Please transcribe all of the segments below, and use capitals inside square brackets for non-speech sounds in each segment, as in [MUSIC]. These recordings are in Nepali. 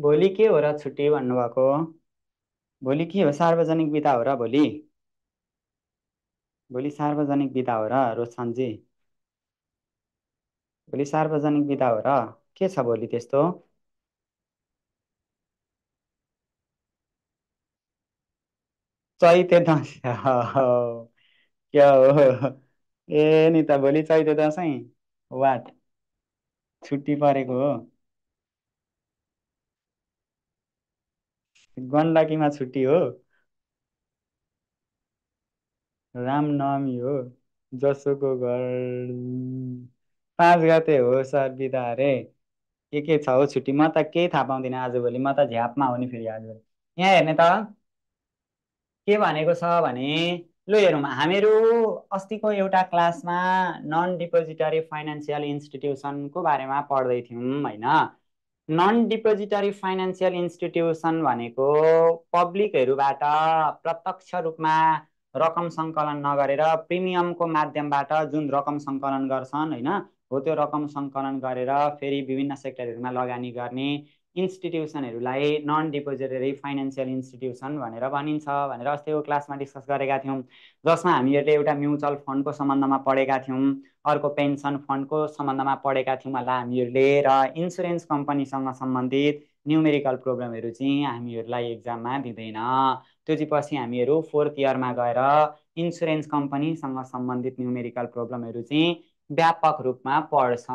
भोलि के हो र छुट्टी भन्नुभएको भोलि के हो सार्वजनिक बिदा हो र भोलि भोलि सार्वजनिक बिदा हो र रोसानजी भोलि सार्वजनिक बिदा हो र के छ भोलि त्यस्तो चैते दसैँ क्या हो ए नि त भोलि चैते दसैँ वाट छुट्टी परेको हो गण्डकीमा छुट्टी हो रामनवमी हो जसोको घर पाँच गते हो सर बिदा अरे के के छ हो छुट्टी म त केही थाहा पाउँदिनँ आजभोलि म त झ्यापमा हो नि फेरि आजभोलि यहाँ हेर्ने त के भनेको छ भने लु हेरौँ हामीहरू अस्तिको एउटा क्लासमा नन डिपोजिटरी फाइनेन्सियल इन्स्टिट्युसनको बारेमा पढ्दै थियौँ होइन नन डिपोजिटरी फाइनेन्सियल इन्स्टिट्युसन भनेको पब्लिकहरूबाट प्रत्यक्ष रूपमा रकम सङ्कलन नगरेर प्रिमियमको माध्यमबाट जुन रकम सङ्कलन गर्छन् होइन हो त्यो रकम सङ्कलन गरेर फेरि विभिन्न सेक्टरहरूमा लगानी गर्ने इन्स्टिट्युसनहरूलाई नन डिपोजिटरी फाइनेन्सियल इन्स्टिट्युसन भनेर भनिन्छ भनेर अस्ति क्लासमा डिस्कस गरेका थियौँ जसमा हामीहरूले एउटा म्युचुअल फन्डको सम्बन्धमा पढेका थियौँ अर्को पेन्सन फन्डको सम्बन्धमा पढेका थियौँ होला हामीहरूले र इन्सुरेन्स कम्पनीसँग सम्बन्धित न्युमेरिकल प्रोग्रामहरू चाहिँ हामीहरूलाई एक्जाममा दिँदैन त्यो चाहिँ पछि हामीहरू फोर्थ इयरमा गएर इन्सुरेन्स कम्पनीसँग सम्बन्धित न्युमेरिकल प्रोग्रामहरू चाहिँ व्यापक रूपमा पढ्छ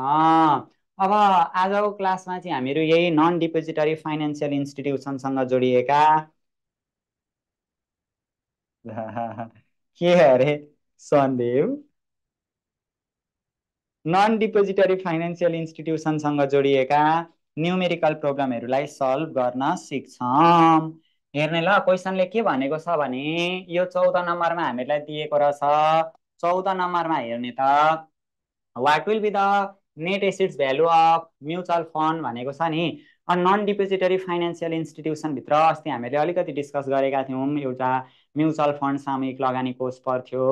अब आजको क्लासमा चाहिँ हामीहरू यही नन डिपोजिटरी फाइनेन्सियल इन्स्टिट्युसनसँग जोडिएका [LAUGHS] के अरे सन्देव नन डिपोजिटरी फाइनेन्सियल इन्स्टिट्युसनसँग जोडिएका न्युमेरिकल प्रोब्लमहरूलाई सल्भ गर्न सिक्छौँ हेर्ने ल क्वेसनले के भनेको छ भने यो चौध नम्बरमा हामीहरूलाई दिएको रहेछ चौध नम्बरमा हेर्ने त what will be the net assets value of mutual fund भनेको छ नि नन डिपोजिटरी फाइनेन्सियल इन्स्टिट्युसनभित्र अस्ति हामीले अलिकति डिस्कस गरेका थियौँ एउटा म्युचुअल फन्ड सामूहिक लगानी कोष पर्थ्यो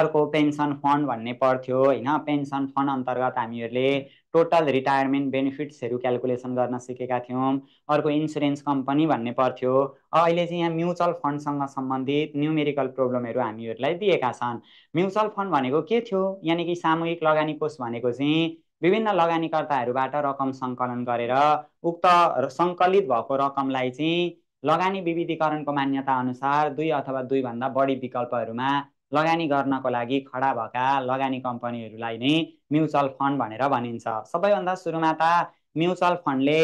अर्को पेन्सन फन्ड भन्ने पर्थ्यो होइन पेन्सन फन्ड अन्तर्गत हामीहरूले टोटल रिटायरमेन्ट बेनिफिट्सहरू क्यालकुलेसन गर्न सिकेका थियौँ अर्को इन्सुरेन्स कम्पनी भन्ने पर्थ्यो अहिले चाहिँ यहाँ म्युचुअल फन्डसँग सम्बन्धित न्युमेरिकल प्रब्लमहरू हामीहरूलाई दिएका छन् म्युचुअल फन्ड भनेको के थियो यानि कि सामूहिक लगानी कोष भनेको चाहिँ विभिन्न लगानीकर्ताहरूबाट रकम सङ्कलन गरेर उक्त सङ्कलित भएको रकमलाई चाहिँ लगानी विविधीकरणको मान्यता अनुसार दुई अथवा दुईभन्दा बढी विकल्पहरूमा लगानी गर्नको लागि खडा भएका लगानी कम्पनीहरूलाई नै म्युचुअल फन्ड भनेर भनिन्छ सबैभन्दा सुरुमा त म्युचुअल फन्डले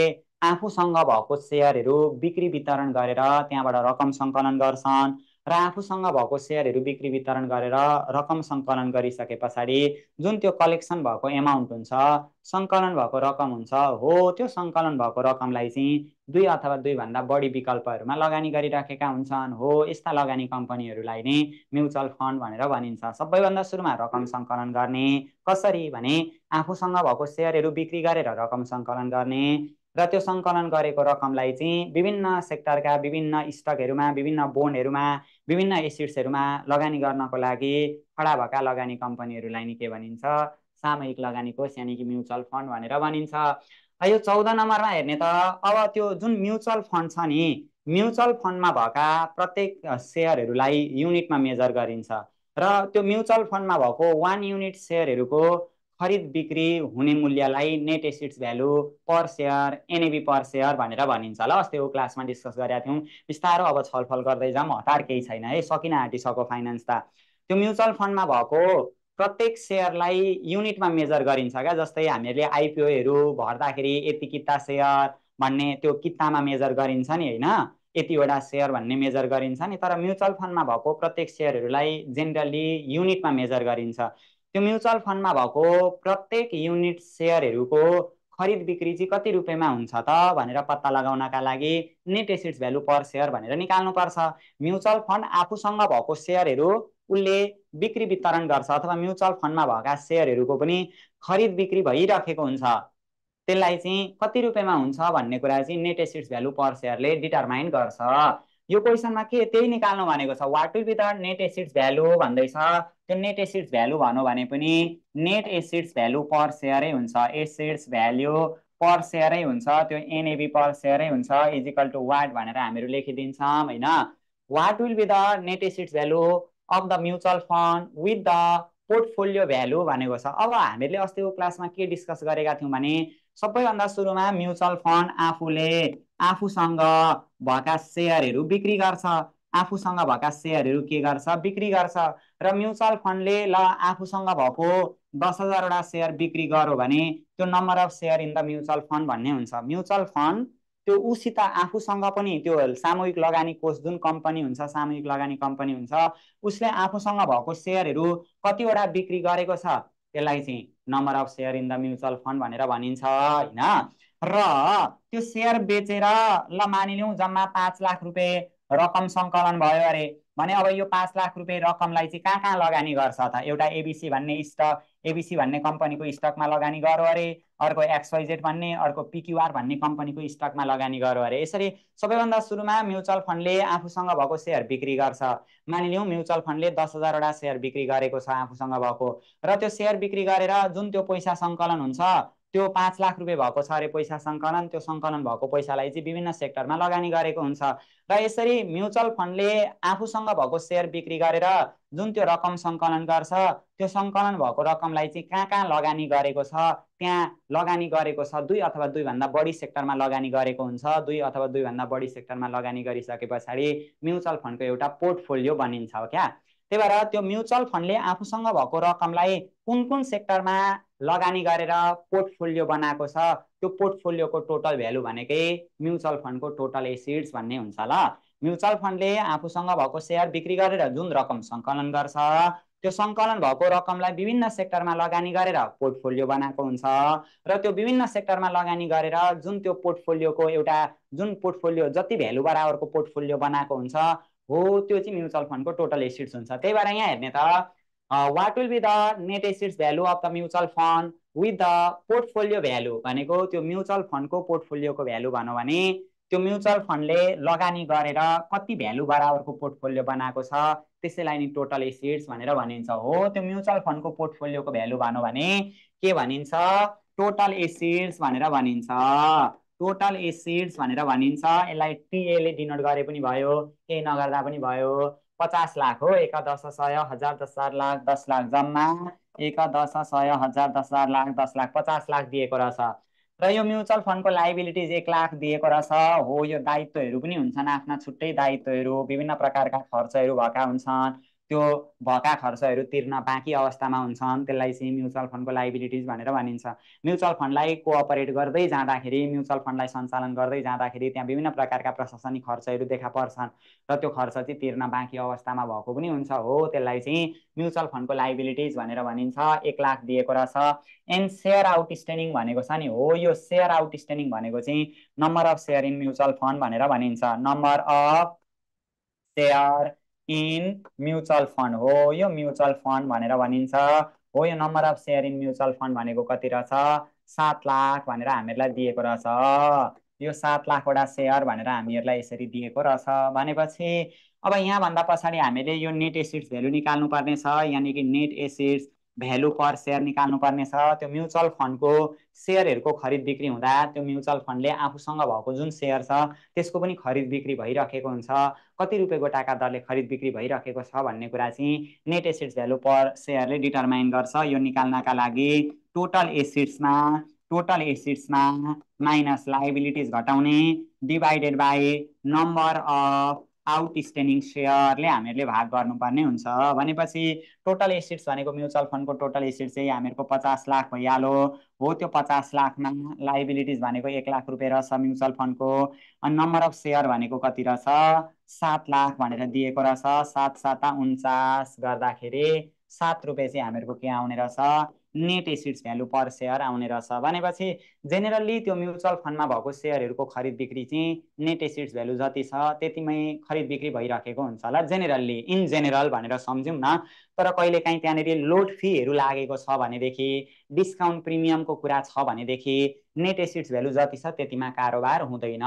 आफूसँग भएको सेयरहरू बिक्री वितरण गरेर त्यहाँबाट रकम सङ्कलन गर्छन् र आफूसँग भएको सेयरहरू बिक्री वितरण गरेर रकम सङ्कलन गरिसके पछाडि जुन त्यो कलेक्सन भएको एमाउन्ट हुन्छ सङ्कलन भएको रकम हुन्छ हो त्यो सङ्कलन भएको रकमलाई चाहिँ दुई अथवा दुईभन्दा बढी विकल्पहरूमा लगानी गरिराखेका हुन्छन् हो यस्ता लगानी कम्पनीहरूलाई नै म्युचुअल फन्ड भनेर भनिन्छ सबैभन्दा सुरुमा रकम सङ्कलन गर्ने कसरी भने आफूसँग भएको सेयरहरू बिक्री गरेर रकम सङ्कलन गर्ने र त्यो सङ्कलन गरेको रकमलाई चाहिँ विभिन्न सेक्टरका विभिन्न स्टकहरूमा विभिन्न बोन्डहरूमा विभिन्न एसिड्सहरूमा लगानी गर्नको लागि खडा भएका लगानी कम्पनीहरूलाई नि के भनिन्छ सामूहिक लगानी कोष यानि कि म्युचुअल फन्ड भनेर भनिन्छ यो चौध नम्बरमा हेर्ने त अब त्यो जुन म्युचुअल फन्ड छ नि म्युचुअल फन्डमा भएका प्रत्येक सेयरहरूलाई युनिटमा मेजर गरिन्छ र त्यो म्युचुअल फन्डमा भएको वान युनिट सेयरहरूको खरिद बिक्री हुने मूल्यलाई net assets value per share NAV per share भनेर भनिन्छ ल अस्ति क्लासमा डिस्कस गरेका थियौँ बिस्तारो अब छलफल गर्दै जाऊँ हतार केही छैन है सकिन आँटिसक्यो फाइनेन्स त त्यो म्युचुअल फन्डमा भएको प्रत्येक सेयरलाई युनिटमा मेजर गरिन्छ क्या जस्तै हामीहरूले आइपिओहरू भर्दाखेरि यति किता सेयर भन्ने त्यो कितामा मेजर गरिन्छ नि होइन यतिवटा सेयर भन्ने मेजर गरिन्छ नि तर म्युचुअल फन्डमा भएको प्रत्येक सेयरहरूलाई जेनरली युनिटमा मेजर गरिन्छ त्यो म्युचुअल फन्डमा भएको प्रत्येक युनिट सेयरहरूको खरिद बिक्री चाहिँ कति रुपियाँमा हुन्छ त भनेर पत्ता लगाउनका लागि net assets value per share भनेर निकाल्नुपर्छ म्युचुअल फन्ड आफूसँग भएको सेयरहरू उसले बिक्री वितरण गर्छ अथवा म्युचुअल फन्डमा भएका सेयरहरूको पनि खरिद बिक्री भइराखेको हुन्छ त्यसलाई चाहिँ कति रुपियाँमा हुन्छ भन्ने कुरा चाहिँ नेट एसिड्स भ्यालु पर सेयरले डिटरमाइन गर्छ यो क्वेसनमा के त्यही निकाल्नु भनेको छ what will be the net assets value भन्दैछ त्यो नेट एसिड्स भ्यालु भनौँ भने पनि नेट एसिड्स भ्यालु पर सेयरै हुन्छ एसिड्स भ्याल्यु पर सेयरै हुन्छ त्यो एनएबी पर सेयरै हुन्छ इजिकल टु वाट भनेर हामीहरू लेखिदिन्छौँ होइन what will be the net assets value of the mutual fund with the portfolio value भनेको छ अब हामीले अस्तिको क्लासमा के डिस्कस गरेका थियौँ भने सबैभन्दा सुरुमा म्युचुअल फन्ड आफूले आफूसँग भएका सेयरहरू बिक्री गर्छ आफूसँग भएका सेयरहरू के गर्छ बिक्री गर्छ र म्युचुअल फन्डले ल आफूसँग भएको दस हजारवटा सेयर बिक्री गर्यो भने त्यो number of share in the mutual fund भन्ने हुन्छ म्युचुअल फन्ड त्यो उसित आफूसँग पनि त्यो सामूहिक लगानी कोष जुन कम्पनी हुन्छ सामूहिक लगानी कम्पनी हुन्छ उसले आफूसँग भएको सेयरहरू कतिवटा बिक्री गरेको छ त्यसलाई चाहिँ number of share in the mutual fund भनेर भनिन्छ होइन र त्यो सेयर बेचेर ल मानिलिउँ जम्मा पाँच लाख रुपियाँ रकम सङ्कलन भयो अरे भने अब यो पाँच लाख रुपियाँ रकमलाई चाहिँ कहाँ कहाँ लगानी गर्छ त एउटा एबिसी भन्ने स्टक एबिसी भन्ने कम्पनीको स्टकमा लगानी गरौँ अरे अर्को एक्सवाइजेड भन्ने अर्को पिक्युआर भन्ने कम्पनीको स्टकमा लगानी गरौँ अरे यसरी सबैभन्दा सुरुमा म्युचुअल फन्डले आफूसँग भएको सेयर बिक्री गर्छ मानिलिउँ म्युचुअल फन्डले दस हजारवटा सेयर बिक्री गरेको छ आफूसँग भएको र त्यो सेयर बिक्री गरेर जुन त्यो पैसा सङ्कलन हुन्छ त्यो पाँच लाख रुपियाँ भएको छ अरे पैसा सङ्कलन त्यो सङ्कलन भएको पैसालाई चाहिँ विभिन्न सेक्टरमा लगानी गरेको हुन्छ र यसरी म्युचुअल फन्डले आफूसँग भएको सेयर बिक्री गरेर जुन त्यो रकम सङ्कलन गर्छ त्यो सङ्कलन भएको रकमलाई चाहिँ कहाँ कहाँ लगानी गरेको छ त्यहाँ लगानी गरेको छ दुई अथवा दुईभन्दा बढी सेक्टरमा लगानी गरेको हुन्छ दुई अथवा दुईभन्दा बढी सेक्टरमा लगानी गरिसके पछाडि म्युचुअल फन्डको एउटा पोर्टफोलियो बनिन्छ क्या त्यही भएर त्यो म्युचुअल फन्डले आफूसँग भएको रकमलाई कुन कुन सेक्टरमा लगानी गरेर पोर्टफोलियो बनाएको छ त्यो पोर्टफोलियोको टोटल भ्यालु भनेकै म्युचुअल फन्डको टोटल एसिड्स भन्ने हुन्छ ल म्युचुअल फन्डले आफूसँग भएको सेयर बिक्री गरेर जुन रकम सङ्कलन गर्छ त्यो सङ्कलन भएको रकमलाई विभिन्न सेक्टरमा लगानी गरेर पोर्टफोलियो बनाएको हुन्छ र त्यो विभिन्न सेक्टरमा लगानी गरेर जुन त्यो पोर्टफोलियोको एउटा जुन पोर्टफोलियो जति भ्यालु बराबरको पोर्टफोलियो बनाएको हुन्छ हो त्यो चाहिँ म्युचुअल फन्डको टोटल एसिड्स हुन्छ त्यही भएर यहाँ हेर्ने त what will be the net assets value of the mutual fund with the portfolio value भनेको त्यो म्युचुअल फन्डको पोर्टफोलियोको भ्यालु भनौँ भने त्यो म्युचुअल फन्डले लगानी गरेर कति भ्यालु बराबरको पोर्टफोलियो बनाएको छ त्यसैलाई नि टोटल एसिड्स भनेर भनिन्छ हो त्यो म्युचुअल फन्डको पोर्टफोलियोको भ्यालु भनौँ भने के भनिन्छ टोटल एसिड्स भनेर भनिन्छ टोटल एसिड्स भनेर भनिन्छ यसलाई टिएले डिनोट गरे पनि भयो के नगर्दा पनि भयो पचास लाख हो एक दस सय हजार दस हजार लाख दस लाख जम्मा एक दस सय हजार दस हजार लाख दस लाख पचास लाख दिएको रहेछ र यो म्युचुअल फन्डको लाइबिलिटिज एक लाख दिएको रहेछ हो यो दायित्वहरू पनि हुन्छन् आफ्ना छुट्टै दायित्वहरू विभिन्न प्रकारका खर्चहरू भएका हुन्छन् त्यो भएका खर्चहरू तिर्न बाँकी अवस्थामा हुन्छन् त्यसलाई चाहिँ म्युचुअल फन्डको लाइबिलिटिज भनेर भनिन्छ म्युचुअल फन्डलाई कोअपरेट गर्दै जाँदाखेरि म्युचुअल फन्डलाई सञ्चालन गर्दै जाँदाखेरि त्यहाँ विभिन्न प्रकारका प्रशासनिक खर्चहरू देखा पर्छन् र त्यो खर्च चाहिँ तिर्न बाँकी अवस्थामा भएको पनि हुन्छ हो त्यसलाई चाहिँ म्युचुअल फन्डको लाइबिलिटिज भनेर भनिन्छ एक लाख दिएको रहेछ एन्ड सेयर आउटस्ट्यान्डिङ भनेको छ नि हो यो सेयर आउटस्ट्यान्डिङ भनेको चाहिँ number of share in mutual fund भनेर भनिन्छ number of share in mutual fund हो यो म्युचुअल फन्ड भनेर भनिन्छ हो यो number of share in mutual fund भनेको कति रहेछ सात लाख भनेर हामीहरूलाई दिएको रहेछ यो सात लाखवटा सेयर भनेर हामीहरूलाई यसरी दिएको रहेछ भनेपछि अब यहाँभन्दा पछाडि हामीले यो नेट एसिड्स भेल्यु निकाल्नु पर्नेछ यानि कि net assets value per share निकाल्नुपर्ने छ त्यो म्युचुअल फन्डको सेयरहरूको खरिद बिक्री हुँदा त्यो म्युचुअल फन्डले आफूसँग भएको जुन सेयर छ त्यसको पनि खरिद बिक्री भइरहेको हुन्छ कति रुपियाँ गोटाका दरले खरिद बिक्री भइरहेको छ भन्ने कुरा चाहिँ नेट एसिड्स भ्यालु पर सेयरले डिटरमाइन गर्छ यो निकाल्नका लागि टोटल एसिड्समा टोटल एसिड्समा माइनस लाइबिलिटिज घटाउने divided by number of outstanding सेयरले हामीहरूले भाग गर्नुपर्ने हुन्छ भनेपछि टोटल एसेट्स भनेको म्युचुअल फन्डको टोटल एसेट चाहिँ हामीहरूको पचास लाख भइहाल्यो हो त्यो पचास लाखमा लाइबिलिटिज भनेको एक लाख रुपियाँ रहेछ म्युचुअल फन्डको अनि नम्बर अफ सेयर भनेको कति रहेछ सात लाख भनेर दिएको रहेछ सात साता उन्चास गर्दाखेरि सात रुपियाँ चाहिँ हामीहरूको के आउने रहेछ net assets value per share आउने रहेछ भनेपछि जेनरली त्यो म्युचुअल फन्डमा भएको सेयरहरूको खरिद बिक्री चाहिँ नेट एसिड्स भ्यालु जति छ त्यतिमै खरिद बिक्री भइराखेको हुन्छ होला जेनेरल्ली इन जेनरल भनेर सम्झौँ न तर कहिलेकाहीँ त्यहाँनिर लोड फीहरू लागेको छ भनेदेखि डिस्काउन्ट प्रिमियमको कुरा छ भनेदेखि नेट एसिड्स भ्यालु जति छ त्यतिमा कारोबार हुँदैन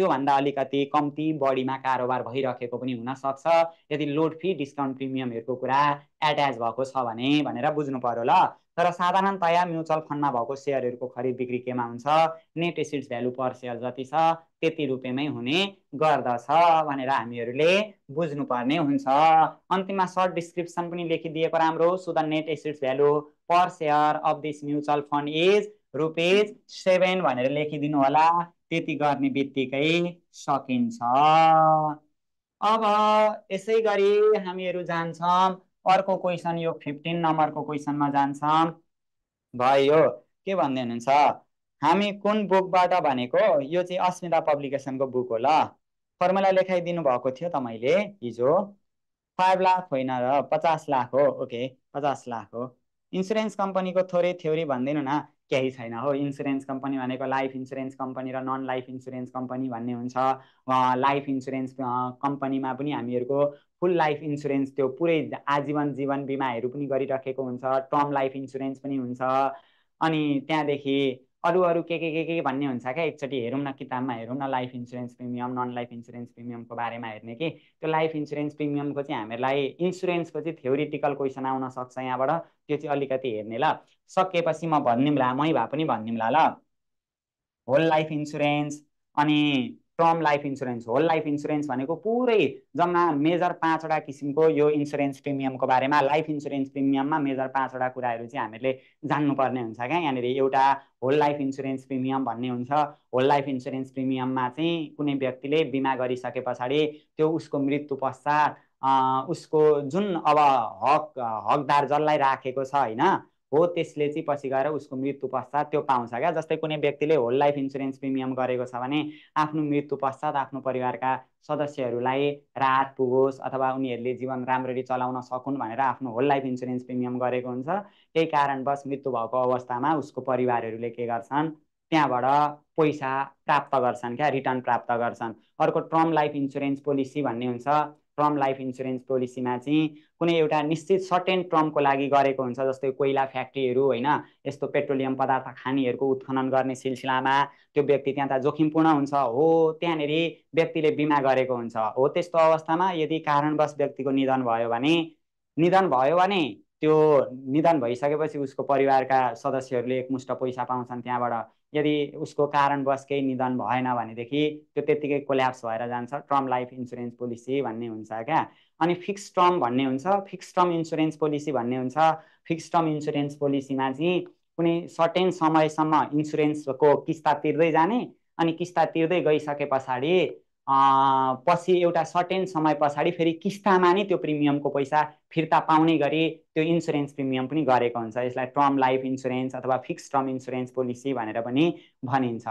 त्योभन्दा अलिकति कम्ती बढीमा कारोबार भइरहेको पनि हुनसक्छ यदि लोड फी डिस्काउन्ट प्रिमियमहरूको कुरा एट्याच भएको छ भने भनेर बुझ्नु पर्यो ल तर साधारणतया म्युचुअल फन्डमा भएको सेयरहरूको खरिद बिक्री केमा हुन्छ net assets value per share जति छ त्यति रुपियाँमै हुने गर्दछ भनेर हामीहरूले बुझ्नुपर्ने हुन्छ अन्तिममा सर्ट डिस्क्रिप्सन पनि लेखिदिएको राम्रो so the net assets value per share of this mutual fund is rupees seven भनेर लेखिदिनु होला त्यति गर्ने बित्तिकै सकिन्छ अब यसै गरी हामीहरू जान्छौँ अर्को क्वेसन यो फिफ्टिन नम्बरको क्वेसनमा जान्छौँ भयो के भन्दै हुनुहुन्छ हामी कुन बुकबाट भनेको यो चाहिँ अस्मिता पब्लिकेसनको बुक हो ल फर्मुला लेखाइदिनु भएको थियो तपाईँले हिजो फाइभ लाख होइन र पचास लाख हो ओके पचास लाख हो इन्सुरेन्स कम्पनीको थोरै थ्योरी भनिदिनु न केही छैन हो इन्सुरेन्स कम्पनी भनेको लाइफ इन्सुरेन्स कम्पनी र नन लाइफ इन्सुरेन्स कम्पनी भन्ने हुन्छ लाइफ इन्सुरेन्स कम्पनीमा पनि हामीहरूको फुल लाइफ इन्सुरेन्स त्यो पुरै आजीवन जीवन बिमाहरू पनि गरिराखेको हुन्छ टर्म लाइफ इन्सुरेन्स पनि हुन्छ अनि त्यहाँदेखि अरू अरू के के के के भन्ने हुन्छ क्या एकचोटि हेरौँ न किताबमा हेरौँ न life insurance premium non life insurance प्रिमियमको बारेमा हेर्ने कि त्यो लाइफ इन्सुरेन्स प्रिमियमको चाहिँ हामीलाई इन्सुरेन्सको चाहिँ थ्योरिटिकल क्वेसन आउन सक्छ यहाँबाट त्यो चाहिँ अलिकति हेर्ने ल सकेपछि म भनिदिउँला मै भए पनि भनिदिउँला ल होल लाइफ इन्सुरेन्स अनि term life insurance whole life insurance भनेको पुरै जम्मा मेजर पाँचवटा किसिमको यो इन्सुरेन्स प्रिमियमको बारेमा लाइफ इन्सुरेन्स प्रिमियममा मेजर पाँचवटा कुराहरू चाहिँ हामीले जान्नुपर्ने हुन्छ क्या यहाँनिर एउटा होल लाइफ इन्सुरेन्स प्रिमियम भन्ने हुन्छ होल लाइफ इन्सुरेन्स प्रिमियममा चाहिँ कुनै व्यक्तिले बिमा गरिसके पछाडि त्यो उसको मृत्यु पश्चात उसको जुन अब हक हकदार जसलाई राखेको छ होइन हो त्यसले चाहिँ पछि गएर उसको मृत्यु पश्चात त्यो पाउँछ क्या जस्तै कुनै व्यक्तिले होल लाइफ इन्सुरेन्स प्रिमियम गरेको छ भने आफ्नो मृत्यु पश्चात आफ्नो परिवारका सदस्यहरूलाई राहत पुगोस् अथवा उनीहरूले जीवन राम्ररी चलाउन सकुन् भनेर आफ्नो होल लाइफ इन्सुरेन्स प्रिमियम गरेको हुन्छ त्यही कारणवश मृत्यु भएको अवस्थामा उसको परिवारहरूले के गर्छन् त्यहाँबाट पैसा प्राप्त गर्छन् क्या रिटर्न प्राप्त गर्छन् अर्को टर्म लाइफ इन्सुरेन्स पोलिसी भन्ने हुन्छ टर्म लाइफ इन्सुरेन्स पोलिसीमा चाहिँ कुनै एउटा निश्चित सर्टेन टर्मको लागि गरेको हुन्छ जस्तै कोइला फ्याक्ट्रीहरू होइन यस्तो पेट्रोलियम पदार्थ खानीहरूको उत्खनन गर्ने सिलसिलामा त्यो व्यक्ति त्यहाँ त जोखिमपूर्ण हुन्छ हो त्यहाँनिर व्यक्तिले बिमा गरेको हुन्छ हो त्यस्तो अवस्थामा यदि कारणवश व्यक्तिको निधन भयो भने निधन भयो भने त्यो निदान भइसकेपछि उसको परिवारका सदस्यहरूले एकमुष्ट पैसा पाउँछन् त्यहाँबाट यदि उसको कारणवश केही निधन भएन भनेदेखि त्यो त्यत्तिकै कोल्याप्स भएर जान्छ टर्म लाइफ इन्सुरेन्स पोलिसी भन्ने हुन्छ क्या अनि फिक्स टर्म भन्ने हुन्छ फिक्स टर्म इन्सुरेन्स पोलिसी भन्ने हुन्छ फिक्स टर्म इन्सुरेन्स पोलिसीमा चाहिँ कुनै सर्टेन समयसम्म इन्सुरेन्सको किस्ता तिर्दै जाने अनि किस्ता तिर्दै गइसके पछाडि पछि एउटा सर्टेन समय पछाडि फेरि किस्तामा नै त्यो प्रिमियमको पैसा फिर्ता पाउने गरी त्यो इन्सुरेन्स प्रिमियम पनि गरेको हुन्छ यसलाई टर्म लाइफ इन्सुरेन्स अथवा फिक्स टर्म इन्सुरेन्स पोलिसी भनेर पनि भनिन्छ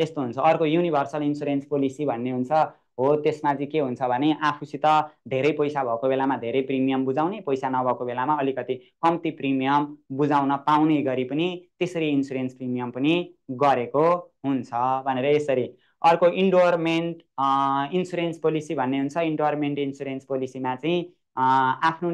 यस्तो हुन्छ अर्को युनिभर्सल इन्सुरेन्स पोलिसी भन्ने हुन्छ हो त्यसमा चाहिँ के हुन्छ भने आफूसित धेरै पैसा भएको बेलामा धेरै प्रिमियम बुझाउने पैसा नभएको बेलामा अलिकति कम्ती प्रिमियम बुझाउन पाउने गरी पनि त्यसरी इन्सुरेन्स प्रिमियम पनि गरेको हुन्छ भनेर यसरी अर्को इन्डोरमेन्ट इन्सुरेन्स पोलिसी भन्ने हुन्छ इन्डोरमेन्ट इन्सुरेन्स पोलिसीमा चाहिँ आफ्नो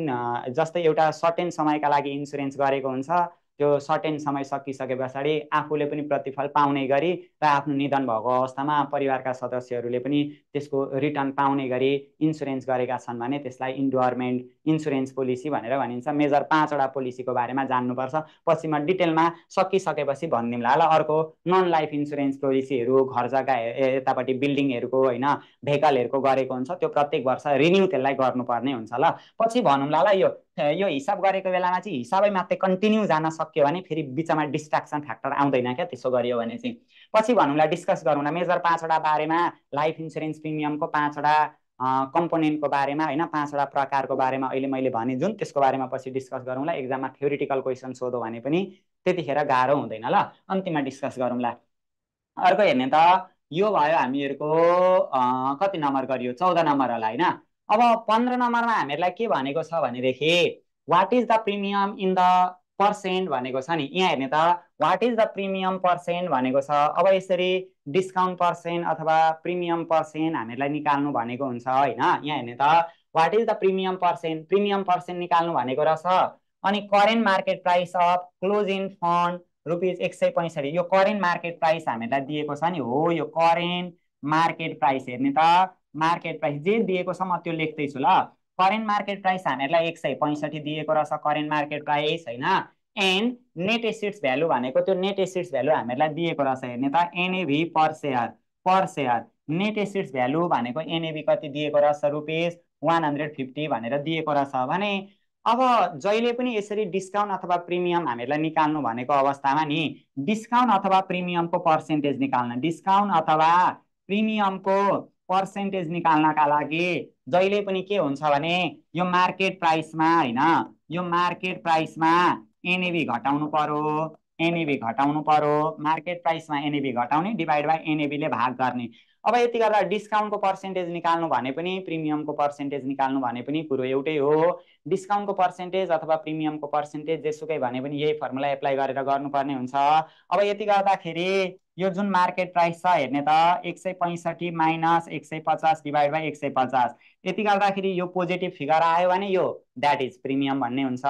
जस्तै एउटा सर्टेन समयका लागि इन्सुरेन्स गरेको हुन्छ त्यो सर्टेन समय सकिसके पछाडि आफूले पनि प्रतिफल पाउने गरी र आफ्नो निधन भएको अवस्थामा परिवारका सदस्यहरूले पनि त्यसको रिटर्न पाउने गरी इन्सुरेन्स गरेका छन् भने त्यसलाई इन्डोरमेन्ट इन्सुरेन्स पोलिसी भनेर भनिन्छ मेजर पाँचवटा पोलिसीको बारेमा जान्नुपर्छ म डिटेलमा सकिसकेपछि भनिदिउँला ल अर्को नन लाइफ इन्सुरेन्स पोलिसीहरू घर जग्गा यतापट्टि बिल्डिङहरूको होइन भेकलहरूको गरेको हुन्छ त्यो प्रत्येक वर्ष रिन्यू त्यसलाई गर्नुपर्ने हुन्छ ल पछि भनौँला ल यो यो हिसाब गरेको बेलामा चाहिँ हिसाबै मात्रै कन्टिन्यू जान सक्यो भने फेरि बिचमा डिस्ट्राक्सन फ्याक्टर आउँदैन क्या त्यसो गरियो भने चाहिँ पछि भनौँला डिस्कस गरौँला मेजर पाँचवटा बारेमा लाइफ इन्सुरेन्स प्रिमियमको पाँचवटा कम्पोनेन्टको बारेमा होइन पाँचवटा प्रकारको बारेमा अहिले मैले भने जुन त्यसको बारेमा पछि डिस्कस गरौँला एक्जाममा थ्योरिटिकल क्वेसन सोधो भने पनि त्यतिखेर गाह्रो हुँदैन ल अन्तिममा डिस्कस गरौँला अर्को हेर्ने त यो भयो हामीहरूको कति नम्बर गरियो चौध नम्बर होला होइन अब पन्ध्र नम्बरमा हामीहरूलाई के भनेको छ भनेदेखि what is the premium in the percent भनेको छ नि यहाँ हेर्ने त what is the premium percent भनेको छ अब यसरी डिस्काउन्ट पर्सेन्ट अथवा प्रिमियम पर्सेन्ट हामीहरूलाई निकाल्नु भनेको हुन्छ होइन यहाँ हेर्ने त what is the premium percent premium percent निकाल्नु भनेको रहेछ अनि current market price of close end fund rupees एक सय पैँसठी यो करेन्ट मार्केट प्राइस हामीहरूलाई दिएको छ नि हो यो करेन्ट मार्केट प्राइस हेर्ने त मार्केट प्राइस जे दिएको छ म त्यो लेख्दैछु ल करेन्ट मार्केट प्राइस हामीहरूलाई एक सय पैँसठी दिएको रहेछ करेन्ट मार्केट प्राइस होइन एन्ड नेट एसिड्स भ्यालु भनेको त्यो नेट एसिड्स भ्यालु हामीहरूलाई दिएको रहेछ हेर्ने त NAV per share per share net assets value भनेको एनएभी कति दिएको रहेछ रुपिस वान हन्ड्रेड फिफ्टी भनेर दिएको रहेछ भने अब जहिले पनि यसरी डिस्काउन्ट अथवा प्रिमियम हामीहरूलाई निकाल्नु भनेको अवस्थामा नि डिस्काउन्ट अथवा प्रिमियमको पर्सेन्टेज निकाल्न डिस्काउन्ट अथवा प्रिमियमको पर्सेन्टेज निकाल्नका लागि जहिले पनि के हुन्छ भने यो मार्केट प्राइसमा होइन यो मार्केट प्राइसमा एनएबी घटाउनु पर्यो एनएबी घटाउनु पर्यो मार्केट प्राइसमा एनएबी घटाउने डिभाइड बाई एनएबीले भाग गर्ने अब यति गर्दा डिस्काउन्टको पर्सेन्टेज निकाल्नु भने पनि प्रिमियमको पर्सेन्टेज निकाल्नु भने पनि कुरो एउटै हो डिस्काउन्टको पर्सेन्टेज अथवा प्रिमियमको पर्सेन्टेज जेसुकै भने पनि यही फर्मुला एप्लाई गरेर गर्नुपर्ने हुन्छ अब यति गर्दाखेरि यो जुन मार्केट प्राइस छ हेर्ने त एक सय पैँसठी माइनस एक सय पचास डिभाइड बाई एक सय पचास यति गर्दाखेरि यो पोजिटिभ फिगर आयो भने यो द्याट इज प्रिमियम भन्ने हुन्छ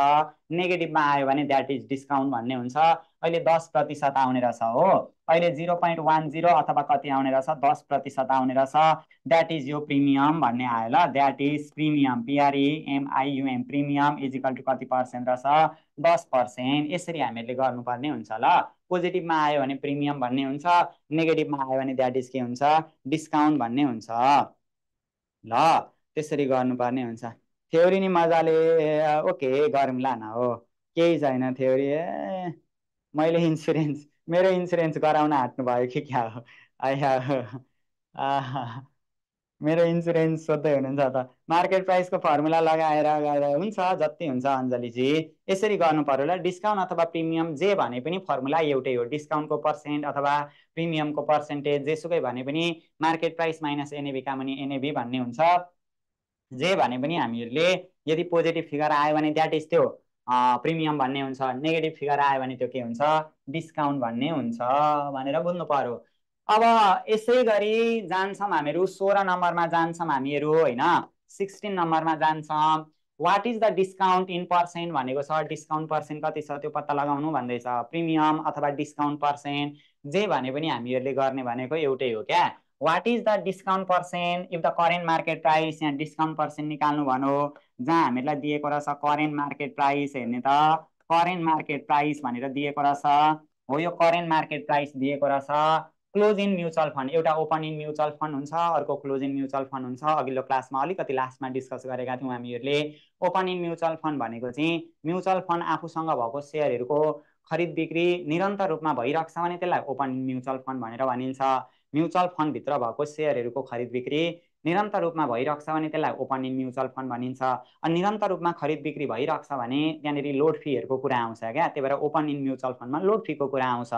नेगेटिभमा आयो भने द्याट इज डिस्काउन्ट भन्ने हुन्छ अहिले दस प्रतिशत आउने रहेछ हो अहिले जिरो पोइन्ट वान जिरो अथवा कति आउने रहेछ दस प्रतिशत आउने रहेछ द्याट इज यो प्रिमियम भन्ने आयो ल that is premium पिआरइएमआइयुएम e premium equal to कति पर्सेन्ट रहेछ दस पर्सेन्ट यसरी हामीहरूले गर्नुपर्ने हुन्छ ल पोजिटिभमा आयो भने प्रिमियम भन्ने हुन्छ नेगेटिभमा आयो भने द्याट इज के हुन्छ डिस्काउन्ट भन्ने हुन्छ ल त्यसरी गर्नुपर्ने हुन्छ थ्योरी नि मजाले ओके गरौँला न हो केही छैन थ्योरी ए मैले इन्सुरेन्स मेरो इन्सुरेन्स गराउन हाँट्नु भयो कि क्या हो आइ मेरो इन्सुरेन्स सोध्दै हुनुहुन्छ त मार्केट प्राइसको फर्मुला लगाएर गएर हुन्छ जति हुन्छ अञ्जलीजी यसरी गर्नु पर्यो होला डिस्काउन्ट अथवा प्रिमियम जे भने पनि फर्मुला एउटै हो डिस्काउन्टको पर्सेन्ट अथवा प्रिमियमको पर्सेन्टेज जेसुकै भने पनि मार्केट प्राइस माइनस एनएबी काम एनएबी भन्ने हुन्छ जे भने पनि हामीहरूले यदि पोजिटिभ फिगर आयो भने द्याट इज त्यो प्रिमियम भन्ने हुन्छ नेगेटिभ फिगर आयो भने त्यो के हुन्छ डिस्काउन्ट भन्ने हुन्छ भनेर बुझ्नु पर्यो अब यसै गरी जान्छौँ हामीहरू सोह्र नम्बरमा जान्छौँ हामीहरू होइन सिक्सटिन नम्बरमा जान्छौँ what is the discount in percent भनेको छ डिस्काउन्ट पर्सेन्ट कति छ त्यो पत्ता लगाउनु भन्दैछ प्रिमियम अथवा डिस्काउन्ट पर्सेन्ट जे भने पनि हामीहरूले गर्ने भनेको एउटै हो क्या what is the discount percent if the current market price यहाँ डिस्काउन्ट पर्सेन्ट निकाल्नु भन्यो जहाँ हामीहरूलाई दिएको रहेछ करेन्ट मार्केट प्राइस हेर्ने त करेन्ट मार्केट प्राइस भनेर दिएको रहेछ हो यो करेन्ट मार्केट प्राइस दिएको रहेछ क्लोज इन म्युचुअल फन्ड एउटा ओपन इन म्युचुअल फन्ड हुन्छ अर्को क्लोज इन म्युचुअल फन्ड हुन्छ अघिल्लो क्लासमा अलिकति लास्टमा डिस्कस गरेका थियौँ हामीहरूले ओपन इन म्युचुअल फन्ड भनेको चाहिँ म्युचुअल फन्ड आफूसँग भएको सेयरहरूको खरिद बिक्री निरन्तर रूपमा भइरहेको छ भने त्यसलाई ओपन इन म्युचुअल फन्ड भनेर भनिन्छ म्युचुअल फन्डभित्र भएको सेयरहरूको खरिद बिक्री निरन्तर रूपमा भइरहेको छ भने त्यसलाई ओपन इन म्युचुअल फन्ड भनिन्छ अनि निरन्तर रूपमा खरिद बिक्री भइरहेको छ भने त्यहाँनिर लोड फीहरूको कुरा आउँछ क्या त्यही भएर ओपन इन म्युचुअल फन्डमा लोड फीको कुरा आउँछ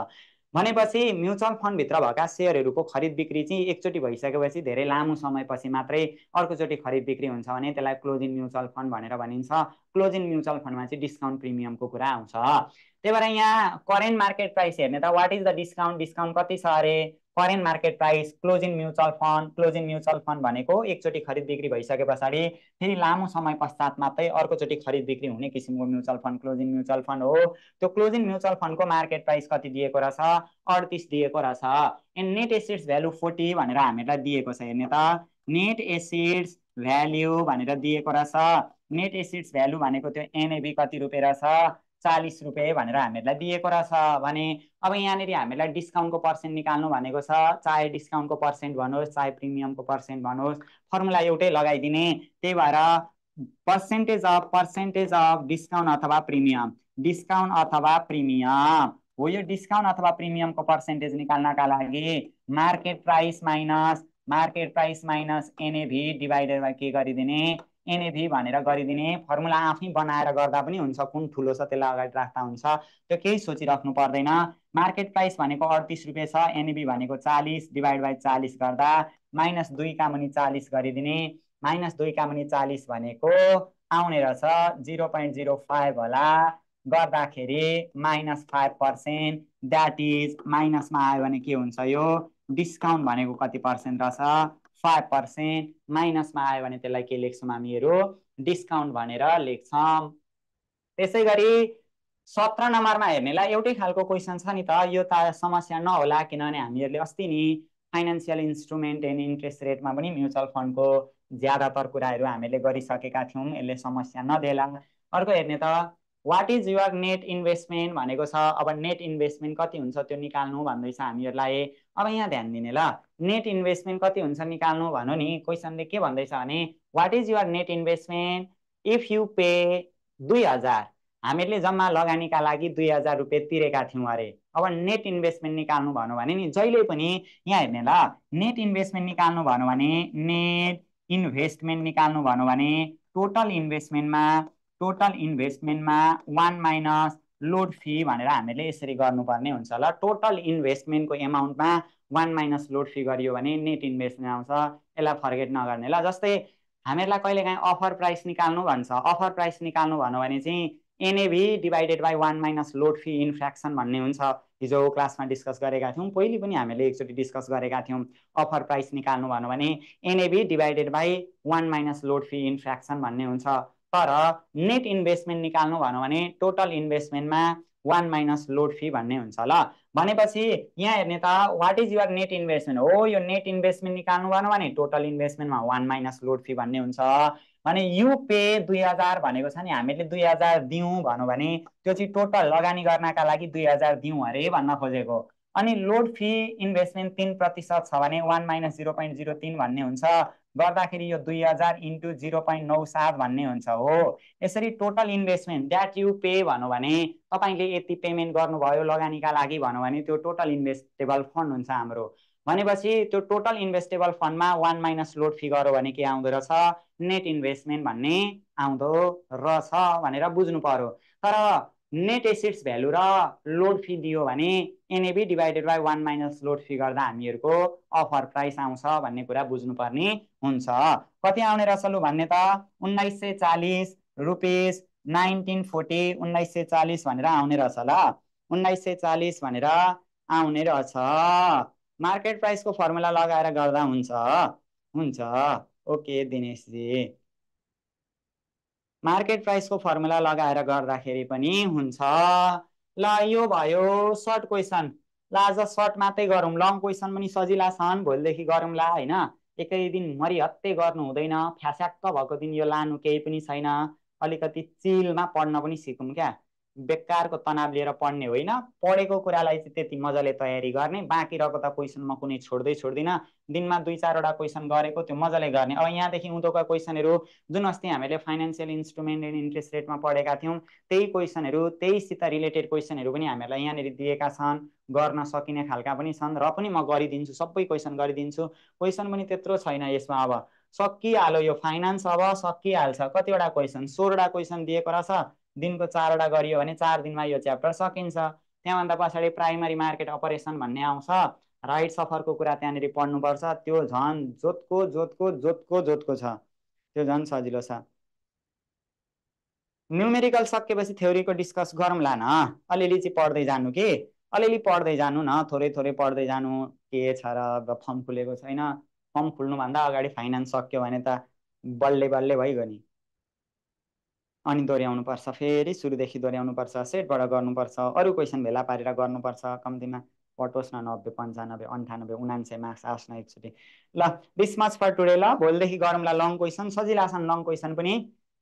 भनेपछि म्युचुअल फन्डभित्र भएका सेयरहरूको खरिद बिक्री चाहिँ एकचोटि भइसकेपछि धेरै लामो समयपछि मात्रै अर्कोचोटि खरिद बिक्री हुन्छ भने त्यसलाई क्लोजिङ म्युचुअल फन्ड भनेर भनिन्छ क्लोजिङ म्युचुअल फन्डमा चाहिँ डिस्काउन्ट प्रिमियमको कुरा आउँछ त्यही भएर यहाँ करेन्ट मार्केट प्राइस हेर्ने त what is the discount discount कति छ अरे current market price closing mutual fund closing mutual fund भनेको एकचोटि खरिद बिक्री भइसके पछाडि फेरि लामो समय पश्चात मात्रै अर्कोचोटि खरिद बिक्री हुने किसिमको mutual fund closing mutual fund हो त्यो क्लोजिङ म्युचुअल फन्डको मार्केट प्राइस कति दिएको रहेछ अडतिस दिएको रहेछ and net assets value forty भनेर हामीहरूलाई दिएको छ हेर्ने त नेट एसिड्स भ्याल्यु भनेर दिएको रहेछ नेट एसिड्स भ्यालु भनेको त्यो एनएबी कति रुपियाँ रहेछ चालिस रुपियाँ भनेर हामीहरूलाई दिएको रहेछ भने अब यहाँनिर हामीलाई डिस्काउन्टको पर्सेन्ट निकाल्नु भनेको छ चाहे डिस्काउन्टको पर्सेन्ट भनोस् चाहे प्रिमियमको पर्सेन्ट भनोस् फर्मुला एउटै लगाइदिने त्यही भएर percentage of percentage of discount अथवा प्रिमियम डिस्काउन्ट अथवा प्रिमियम हो यो डिस्काउन्ट अथवा प्रिमियमको पर्सेन्टेज निकाल्नका लागि market price minus market price minus NAV divided by के गरिदिने एनएबी भनेर गरिदिने फर्मुला आफै बनाएर गर्दा पनि हुन्छ कुन ठुलो छ त्यसलाई अगाडि राख्दा हुन्छ त्यो केही सोचिराख्नु पर्दैन मार्केट प्राइस भनेको अडतिस रुपियाँ छ एनएबी भनेको चालिस डिभाइड बाई चालिस गर्दा माइनस दुईका मुनि चालिस गरिदिने माइनस दुईका मुनि चालिस भनेको आउने रहेछ जिरो पोइन्ट जिरो फाइभ होला गर्दाखेरि minus five percent that is माइनसमा आयो भने के हुन्छ यो डिस्काउन्ट भनेको कति पर्सेन्ट रहेछ फाइभ पर्सेन्ट माइनसमा आयो भने त्यसलाई के लेख्छौँ हामीहरू डिस्काउन्ट भनेर लेख्छौँ त्यसै गरी सत्र नम्बरमा हेर्नेलाई एउटै खालको क्वेसन छ नि त यो त समस्या नहोला किनभने हामीहरूले अस्ति नि फाइनेन्सियल इन्स्ट्रुमेन्ट एन्ड इन्ट्रेस्ट रेटमा पनि म्युचुअल फन्डको ज्यादातर कुराहरू हामीले गरिसकेका थियौँ यसले समस्या नदेला अर्को हेर्ने त what is your net investment भनेको छ अब नेट इन्भेस्टमेन्ट कति हुन्छ त्यो निकाल्नु भन्दैछ हामीहरूलाई अब यहाँ ध्यान दिने ल नेट इन्भेस्टमेन्ट कति हुन्छ निकाल्नु भनौँ नि क्वेसनले के भन्दैछ भने what is your net investment if you pay दुई हजार हामीहरूले जम्मा लगानीका लागि दुई हजार रुपियाँ तिरेका थियौँ अरे अब नेट इन्भेस्टमेन्ट निकाल्नु भनौँ भने नि जहिले पनि यहाँ हेर्ने ल नेट इन्भेस्टमेन्ट निकाल्नु भनौँ भने नेट इन्भेस्टमेन्ट निकाल्नु भनौँ भने टोटल इन्भेस्टमेन्टमा टोटल इन्भेस्टमेन्टमा वान माइनस लोड फी भनेर हामीले यसरी गर्नुपर्ने हुन्छ ल टोटल इन्भेस्टमेन्टको एमाउन्टमा वान माइनस लोड फी गरियो भने नेट इन्भेस्टमेन्ट आउँछ यसलाई फर्गेट नगर्ने ल जस्तै हामीहरूलाई कहिलेकाहीँ अफर प्राइस निकाल्नु भन्छ अफर प्राइस निकाल्नु भन्यो भने चाहिँ NAV divided by one minus load fee in fraction भन्ने हुन्छ हिजो क्लासमा डिस्कस गरेका थियौँ पहिले पनि हामीले एकचोटि डिस्कस गरेका थियौँ अफर प्राइस निकाल्नु भन्यो भने NAV divided by one minus load fee in fraction भन्ने हुन्छ तर नेट इन्भेस्टमेन्ट निकाल्नु भनौँ भने टोटल इन्भेस्टमेन्टमा वान माइनस लोड फी भन्ने हुन्छ ल भनेपछि यहाँ हेर्ने त what is your net investment हो यो नेट इन्भेस्टमेन्ट निकाल्नु भनौँ भने टोटल इन्भेस्टमेन्टमा वान माइनस लोड फी भन्ने हुन्छ भने यु पे दुई हजार भनेको छ नि हामीले दुई हजार दिउँ भनौँ भने त्यो चाहिँ टोटल लगानी गर्नका लागि दुई हजार दिउँ अरे भन्न खोजेको अनि लोड फी इन्भेस्टमेन्ट तिन प्रतिशत छ भने one minus zero point zero तिन भन्ने हुन्छ गर्दाखेरि यो दुई हजार इन्टु जिरो पोइन्ट नौ सात भन्ने हुन्छ हो यसरी total investment that you pay भनौँ भने तपाईँले यति पेमेन्ट गर्नुभयो लगानीका लागि भनौँ भने त्यो टोटल इन्भेस्टेबल फन्ड हुन्छ हाम्रो भनेपछि त्यो टोटल इन्भेस्टेबल फन्डमा वान माइनस लोड फिगर हो भने के आउँदो रहेछ नेट इन्भेस्टमेन्ट भन्ने आउँदो रहेछ भनेर बुझ्नु पर्यो तर नेट एसेट्स भ्यालु र लोड फी दियो भने NAV divided by one minus load fee गर्दा हामीहरूको अफर प्राइस आउँछ भन्ने कुरा बुझ्नुपर्ने हुन्छ कति आउने रहेछ लु भन्ने त उन्नाइस सय चालिस रुपिस नाइन्टिन फोर्टी उन्नाइस सय चालिस भनेर आउने रहेछ ल उन्नाइस सय चालिस भनेर आउने रहेछ मार्केट प्राइसको फर्मुला लगाएर गर्दा हुन्छ हुन्छ ओके दिनेशजी मार्केट प्राइसको फर्मुला लगाएर गर्दाखेरि पनि हुन्छ ल यो भयो सर्ट क्वेसन ल आज सर्ट मात्रै गरौँ लङ क्वेसन पनि सजिला छन् भोलिदेखि गरौँला होइन एकै दिन मरिहत्तै गर्नु हुँदैन फ्यास्याक्क भएको दिन यो लानु केही पनि छैन अलिकति चिलमा पढ्न पनि सिकौँ क्या बेकारको तनाव लिएर पढ्ने होइन पढेको कुरालाई चाहिँ त्यति मजाले तयारी गर्ने बाँकी रहेको त क्वेसन म कुनै छोड्दै छोड्दिनँ दिनमा दुई चारवटा क्वेसन गरेको त्यो मजाले गर्ने अब यहाँदेखि उँधोका क्वेसनहरू जुन अस्ति हामीले फाइनेन्सियल इन्स्ट्रुमेन्ट एन्ड इन्ट्रेस्ट रेटमा पढेका थियौँ त्यही क्वेसनहरू त्यहीसित रिलेटेड क्वेसनहरू पनि हामीहरूलाई यहाँनिर दिएका छन् गर्न सकिने खालका पनि छन् र पनि म गरिदिन्छु सबै क्वेसन गरिदिन्छु क्वेसन पनि त्यत्रो छैन यसमा अब सकिहाल्यो यो फाइनेन्स अब सकिहाल्छ कतिवटा क्वेसन सोह्रवटा क्वेसन दिएको रहेछ दिनको चारवटा गरियो भने चार दिनमा यो च्याप्टर सकिन्छ त्यहाँभन्दा पछाडि प्राइमरी मार्केट अपरेसन भन्ने आउँछ राइट सफरको कुरा त्यहाँनिर पढ्नुपर्छ त्यो झन् जोतको जोतको जोतको जोतको छ त्यो झन् सजिलो छ न्युमेरिकल सकेपछि थ्योरीको डिस्कस गरौँला न अलिअलि चाहिँ पढ्दै जानु कि अलिअलि पढ्दै जानु न थोरै थोरै पढ्दै जानु के छ र फर्म खुलेको छैन फर्म खुल्नुभन्दा अगाडि फाइनेन्स सक्यो भने त बल्ले बल्ले भइगयो नि अनि पर्छ फेरि सुरुदेखि दोहोऱ्याउनुपर्छ सेटबाट गर्नुपर्छ अरू क्वेसन भेला पारेर गर्नुपर्छ कम्तीमा पटोस् न नब्बे पन्चानब्बे अन्ठानब्बे उनान्सय मार्क्स आओस् न एकचोटि ल दिस मच फर टुडे ल भोलिदेखि गरौँला लङ क्वेसन सजिलासन लङ क्वेसन पनि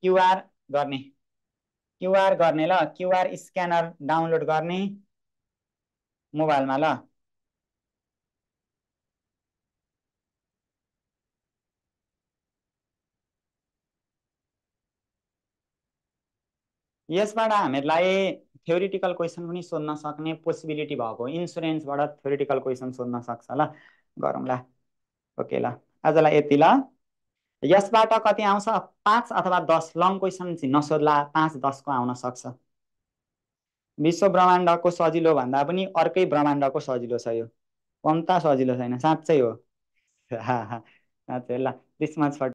क्युआर गर्ने क्युआर गर्ने ल क्युआर स्क्यानर डाउनलोड गर्ने मोबाइलमा ल यसबाट हामीहरूलाई थ्योरिटिकल क्वेसन पनि सोध्न सक्ने पोसिबिलिटी भएको इन्सुरेन्सबाट थ्योरिटिकल क्वेसन सोध्न सक्छ ल गरौँला ओके ल आजलाई यति ल यसबाट कति आउँछ पाँच अथवा दस लङ क्वेसन नसोध्ला पाँच दसको आउन सक्छ विश्व ब्रह्माण्डको सजिलो भन्दा पनि अर्कै ब्रह्माण्डको सजिलो छ यो कम्ता सजिलो छैन साँच्चै हो [LAUGHS] साँच्चै ल दिस छ